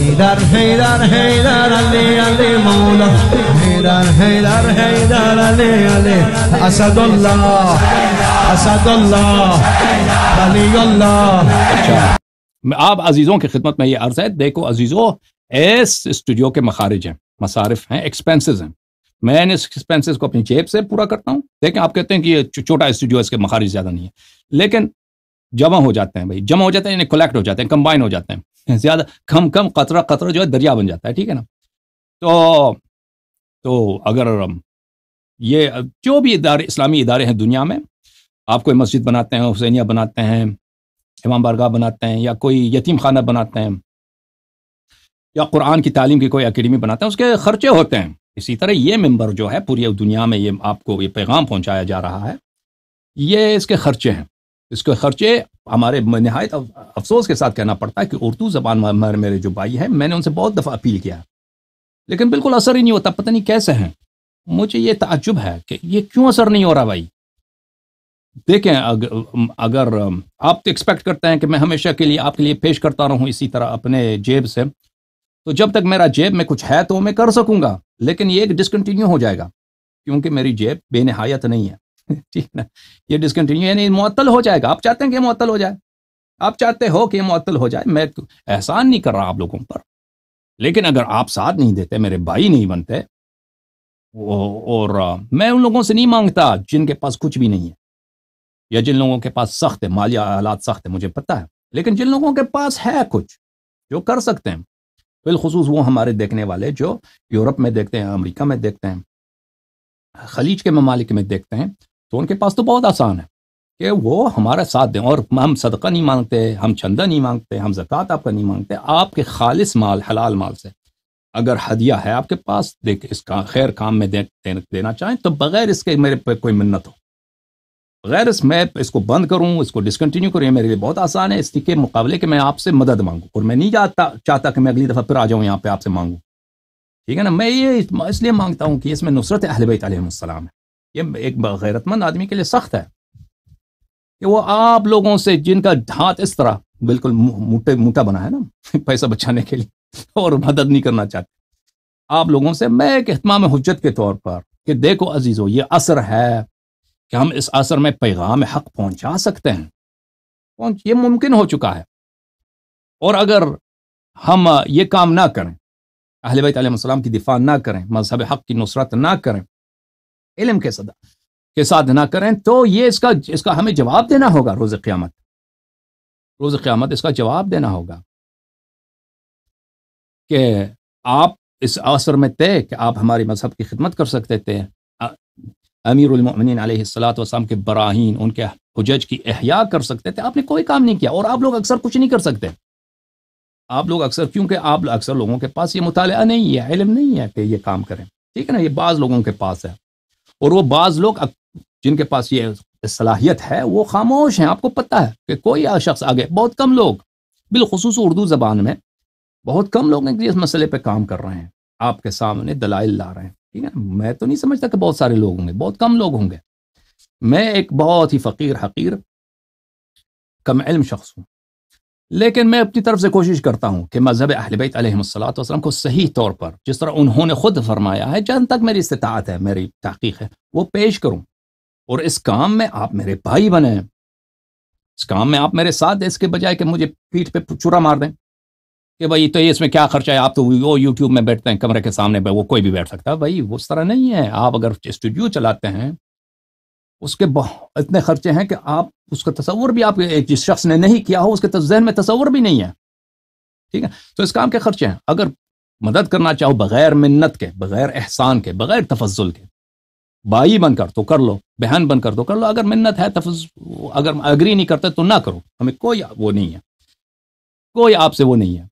हैदर आप अजीज़ों की खिदमत में ये अर्ज है देखो अजीज़ों एस स्टूडियो के मखारिज हैं मसारफ हैं एक्सपेंसेस हैं मैं इस एक्सपेंसेस को अपनी जेब से पूरा करता हूँ देखें आप कहते हैं कि ये छोटा स्टूडियो इसके मखारिज ज़्यादा नहीं है लेकिन जमा हो जाते हैं भाई जमा हो जाते हैं यानी कलेक्ट हो जाते हैं कंबाइन हो जाते हैं ज़्यादा कम कम कतरा कतरा जो है दरिया बन जाता है ठीक है ना तो तो अगर ये जो भी इदारे इस्लामी इदारे हैं दुनिया में आप कोई मस्जिद बनाते हैं हुसैनिया बनाते हैं इमाम बारगाह बनाते हैं या कोई यतीम खाना बनाते हैं या कुरान की तालीम की कोई अकेडमी बनाते हैं उसके खर्चे होते हैं इसी तरह ये मेंबर जो है पूरी दुनिया में ये आपको ये पैगाम पहुंचाया जा रहा है ये इसके खर्चे हैं इसके खर्चे हमारे नहायत अफसोस के साथ कहना पड़ता है कि उर्दू ज़बान हमारे मेरे जो भाई हैं मैंने उनसे बहुत दफ़ा अपील किया लेकिन बिल्कुल असर ही नहीं होता पता नहीं कैसे हैं मुझे ये तजुब है कि ये क्यों असर नहीं हो रहा भाई देखें अग, अगर आप तो एक्सपेक्ट करते हैं कि मैं हमेशा के लिए आपके लिए पेश करता रहूँ इसी तरह अपने जेब से तो जब तक मेरा जेब में कुछ है तो मैं कर सकूँगा लेकिन ये एक डिसकन्टिन्यू हो जाएगा क्योंकि मेरी जेब बेनहायत नहीं है ठीक ना ये डिसकंटिन्यू यानी मअतल हो जाएगा आप चाहते हैं कि मअतल हो जाए आप चाहते हो कि मअतल हो जाए मैं तो एहसान नहीं कर रहा आप लोगों पर लेकिन अगर आप साथ नहीं देते मेरे भाई नहीं बनते और मैं उन लोगों से नहीं मांगता जिनके पास कुछ भी नहीं है या जिन लोगों के पास सख्त है माली हालात सख्त है मुझे पता है लेकिन जिन लोगों के पास है कुछ जो कर सकते हैं बिलखसूस वो हमारे देखने वाले जो यूरोप में देखते हैं अमेरिका में देखते हैं खलीज के ममालिक में देखते हैं तो उनके पास तो बहुत आसान है कि वो हमारा साथ दें और हम सदका नहीं मांगते हम चंदा नहीं मांगते हम जक़ात आपका नहीं मांगते आपके खालिस माल हलाल माल से अगर हदिया है आपके पास देख इसका खैर काम में दे, दे, देना चाहें तो बगैर इसके मेरे पे कोई मन्नत हो बगैर इस मैं इसको बंद करूं इसको डिसकंटिन्यू करूं मेरे लिए बहुत आसान है इसके मुकाबले के मैं आपसे मदद मांगूं और मैं नहीं जाता चाहता कि मैं अगली दफ़ा फिर आ जाऊं यहाँ पे आपसे मांगूं ठीक है ना मैं ये इसलिए मांगता हूँ कि इसमें नुसरत अहलबैत है ये एक गैरतमंद आदमी के लिए सख्त है कि वो आप लोगों से जिनका हाथ इस तरह बिल्कुल मोटे मोटा बना है ना पैसा बचाने के लिए और मदद नहीं करना चाहते आप लोगों से मैं एक अहतमाम हजत के तौर पर कि देखो अजीज़ो ये असर है कि हम इस असर में पैगाम हक पहुंचा सकते हैं पहुंच ये मुमकिन हो चुका है और अगर हम ये काम ना करें अहल तलाम की दिफा ना करें मजहब हक की नुसरत ना करें इलम के सदा के साथ ना करें तो ये इसका इसका हमें जवाब देना होगा रोज़ क़्यामत रोज़ क़्यामत इसका जवाब देना होगा कि आप इस अवसर में थे कि आप हमारे मजहब की खिदमत कर सकते थे अमीरमिन सलाम के बराहन उनके हजज की अहिया कर सकते थे आपने कोई काम नहीं किया और आप लोग अक्सर कुछ नहीं कर सकते आप लोग अक्सर क्योंकि आप अक्सर लोगों के पास ये मुताल नहीं है इलम नहीं है कि ये काम करें ठीक है ना ये बाज़ लोगों के पास है और वो बाज लोग जिनके पास ये सलाहियत है वो खामोश हैं आपको पता है कि कोई शख्स आगे बहुत कम लोग बिलखसूस उर्दू ज़बान में बहुत कम लोग हैं कि इस मसले पर काम कर रहे हैं आपके सामने दलाइल ला रहे हैं ठीक है मैं तो नहीं समझता कि बहुत सारे लोग होंगे बहुत कम लोग होंगे मैं एक बहुत ही फ़कीर हकीर कम इल्म शख्स हूँ लेकिन मैं अपनी तरफ से कोशिश करता हूँ कि मजहब अहलबैत सलाम को सही तौर पर जिस तरह उन्होंने खुद फरमाया है जहाँ तक मेरी इस्तात है मेरी तहकीक है वो पेश करूँ और इस काम में आप मेरे भाई बने इस काम में आप मेरे साथ दें इसके बजाय कि मुझे पीठ पे चूरा मार दें कि भाई तो ये इसमें क्या खर्चा है आप तो वो यूट्यूब में बैठते हैं कमरे के सामने वो कोई भी बैठ सकता है भाई उस तरह नहीं है आप अगर स्टूडियो चलाते हैं उसके इतने खर्चे हैं कि आप उसका तस्वर भी आप एक जिस शख्स ने नहीं किया हो उसके जहन में तस्वर भी नहीं है ठीक है तो इस काम के खर्चे हैं अगर मदद करना चाहो बगैर मिन्नत के बगैर एहसान के बगैर तफज़ुल के बाई बनकर तो कर लो बहन बनकर तो कर लो अगर मिन्नत है तफज अगर अग्री नहीं करते तो ना करो हमें कोई वो नहीं है कोई आपसे वो नहीं है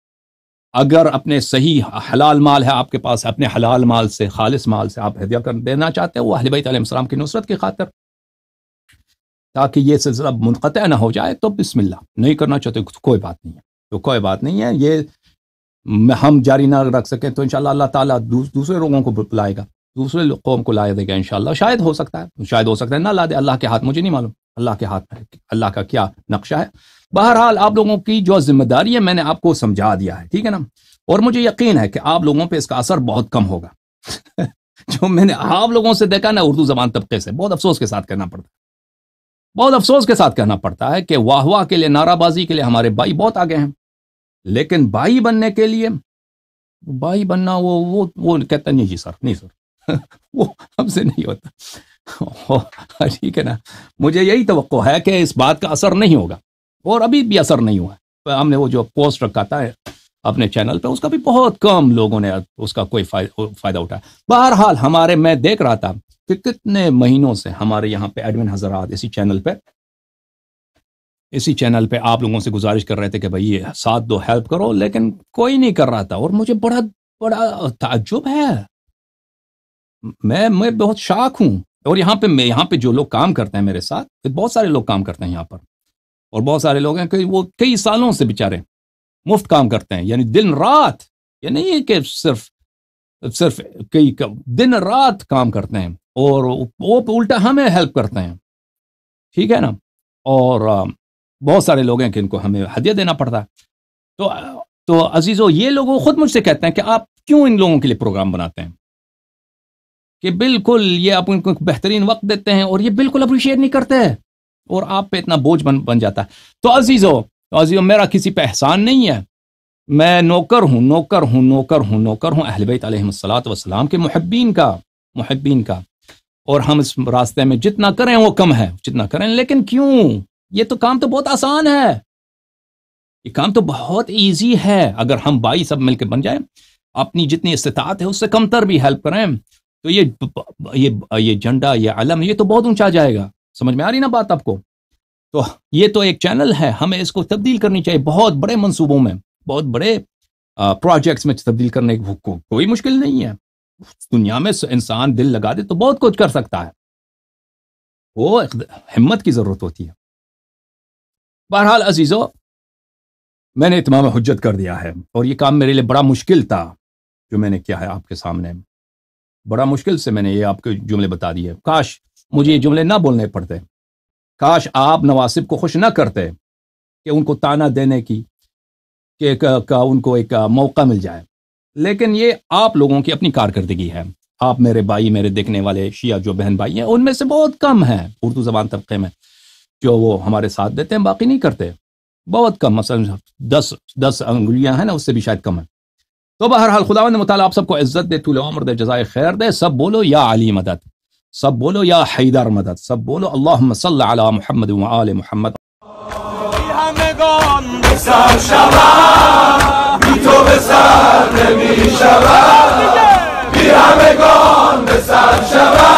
अगर अपने सही हलाल माल है आपके पास अपने हलाल माल से खालिस माल से आप हदिया कर देना चाहते हो तलाम की नुसरत की खातर ताकि ये सिलसिला मुनत ना हो जाए तो बिसमिल्ला नहीं करना चाहते कोई बात नहीं है तो कोई बात नहीं है ये हम जारी ना रख सकें तो इन अल्लाह ताला दूस, दूसरे लोगों को बुलाएगा दूसरे कौम को लाया देगा इन शायद हो सकता है शायद हो सकता है ना ला दे अल्लाह के हाथ मुझे नहीं मालूम अल्लाह के हाथ में अल्लाह का क्या नक्शा है बहरहाल आप लोगों की जो जिम्मेदारी है मैंने आपको समझा दिया है ठीक है ना और मुझे यकीन है कि आप लोगों पर इसका असर बहुत कम होगा जो मैंने आप लोगों से देखा ना उर्दू जबान तबके से बहुत अफसोस के साथ करना पड़ता है बहुत अफसोस के साथ कहना पड़ता है कि वाह वाह के लिए नाराबाजी के लिए हमारे भाई बहुत आगे हैं लेकिन भाई बनने के लिए भाई बनना वो वो वो कहता नहीं जी सर नहीं सर वो हमसे नहीं होता ठीक है ना मुझे यही तो है कि इस बात का असर नहीं होगा और अभी भी असर नहीं हुआ है हमने वो जो पोस्ट रखा था अपने चैनल पे उसका भी बहुत कम लोगों ने उसका कोई फायदा उठाया बहरहाल हमारे मैं देख रहा था कि कितने महीनों से हमारे यहाँ पे एडमिन हजरात इसी चैनल पे इसी चैनल पे आप लोगों से गुजारिश कर रहे थे कि भाई ये साथ दो हेल्प करो लेकिन कोई नहीं कर रहा था और मुझे बड़ा बड़ा ताजुब है मैं मैं बहुत शाक हूँ और यहाँ पे मैं यहाँ पे जो लोग काम करते हैं मेरे साथ बहुत सारे लोग काम करते हैं यहाँ पर और बहुत सारे लोग हैं कि वो कई सालों से बेचारे मुफ्त काम करते हैं यानी दिन रात ये नहीं है कि सिर्फ सिर्फ कई दिन रात काम करते हैं और वो उल्टा हमें हेल्प करते हैं ठीक है ना और बहुत सारे लोग हैं कि इनको हमें हदिया देना पड़ता है तो तो अजीज़ो ये लोग खुद मुझसे कहते हैं कि आप क्यों इन लोगों के लिए प्रोग्राम बनाते हैं कि बिल्कुल ये आप उनको बेहतरीन वक्त देते हैं और ये बिल्कुल अप्रिशिएट नहीं करते और आप पे इतना बोझ बन बन जाता है तो अजीज़ो तो अजीज़ो मेरा किसी पे एहसान नहीं है मैं नौकर हूँ नौकर हूँ नौकर हूँ नौकर हूँ अहलबैत वसलाम के महब्बीन का महब्बीन का और हम इस रास्ते में जितना करें वो कम है जितना करें लेकिन क्यों ये तो काम तो बहुत आसान है ये काम तो बहुत ईजी है अगर हम भाई सब मिलकर बन जाए अपनी जितनी इस्तात है उससे कमतर भी हेल्प करें तो ये ये ये झंडा ये अलम ये तो बहुत ऊंचा जाएगा समझ में आ रही ना बात आपको तो ये तो एक चैनल है हमें इसको तब्दील करनी चाहिए बहुत बड़े मंसूबों में बहुत बड़े प्रोजेक्ट्स में तब्दील करने की को, कोई मुश्किल नहीं है दुनिया में इंसान दिल लगा दे तो बहुत कुछ कर सकता है वो हिम्मत की ज़रूरत होती है बहरहाल अजीज़ो मैंने इतमाम हजत कर दिया है और ये काम मेरे लिए बड़ा मुश्किल था जो मैंने किया है आपके सामने बड़ा मुश्किल से मैंने ये आपके जुमले बता दिए काश मुझे ये जुमले ना बोलने पड़ते काश आप नवासिब को खुश ना करते कि उनको ताना देने की कि का उनको एक मौका मिल जाए लेकिन ये आप लोगों की अपनी कारकर्दगी है आप मेरे भाई मेरे देखने वाले शिया जो बहन भाई हैं उनमें से बहुत कम हैं उर्दू जबान तबके में जो वो हमारे साथ देते हैं बाकी नहीं करते बहुत कम मसल दस दस अंगुलियाँ हैं ना उससे भी शायद कम है तो बहरहाल खुदा ने मताल आप सबको इज्जत दे तुल उम्र दे जजाय खैर दे सब बोलो या अली मदद सब बोलो या हैदर मदद सब बोलो अल्लाह मसल महमद سر شود بی تو به سر نمی شود بی همگان به سر شود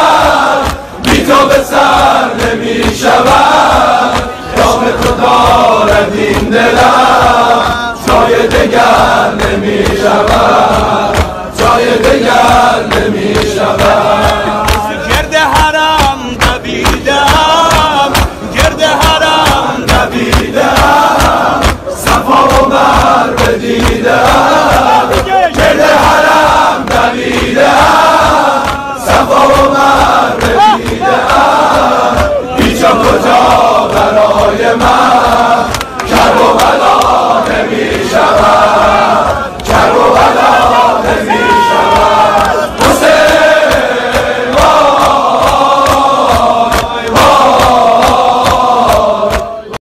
yeah, mom.